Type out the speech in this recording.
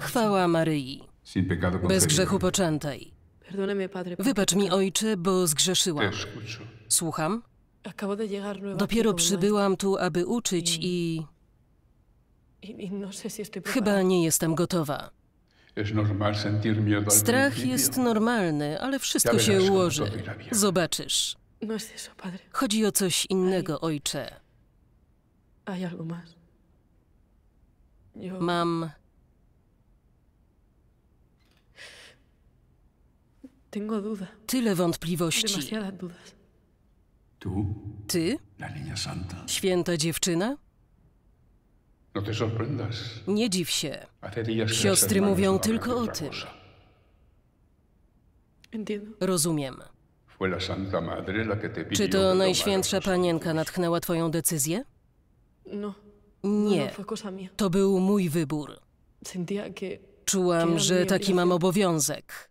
Chwała Maryi, bez grzechu poczętej. No Wybacz mi, ojcze, bo zgrzeszyłam. Słucham? Dopiero przybyłam tu, aby y- uczyć i... Y- y no Chyba nie jestem gotowa. Strach jest normalny, ale wszystko się ułoży. Zobaczysz. No Chodzi o coś innego, ojcze. Mam Tyle wątpliwości. Ty? Święta dziewczyna? No Nie dziw się. Siostry mówią tylko o tym. Rozumiem. Czy to Najświętsza Panienka natchnęła twoją decyzję? No. No, Nie. To był mój wybór. Czułam, że taki y mam obowiązek.